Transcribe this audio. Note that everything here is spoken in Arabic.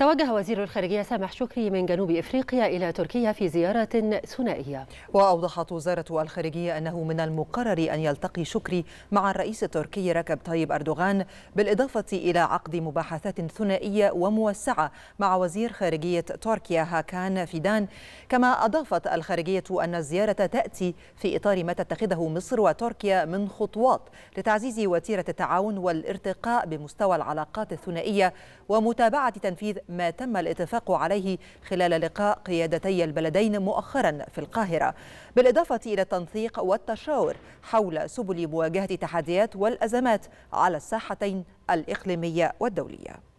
توجه وزير الخارجية سامح شكري من جنوب إفريقيا إلى تركيا في زيارة ثنائية وأوضحت وزارة الخارجية أنه من المقرر أن يلتقي شكري مع الرئيس التركي ركب طيب أردوغان بالإضافة إلى عقد مباحثات ثنائية وموسعة مع وزير خارجية تركيا هاكان فيدان كما أضافت الخارجية أن الزيارة تأتي في إطار ما تتخذه مصر وتركيا من خطوات لتعزيز وتيرة التعاون والارتقاء بمستوى العلاقات الثنائية ومتابعة تنفيذ ما تم الاتفاق عليه خلال لقاء قيادتي البلدين مؤخرا في القاهرة بالإضافة إلى التنسيق والتشاور حول سبل مواجهة التحديات والأزمات على الساحتين الإقليمية والدولية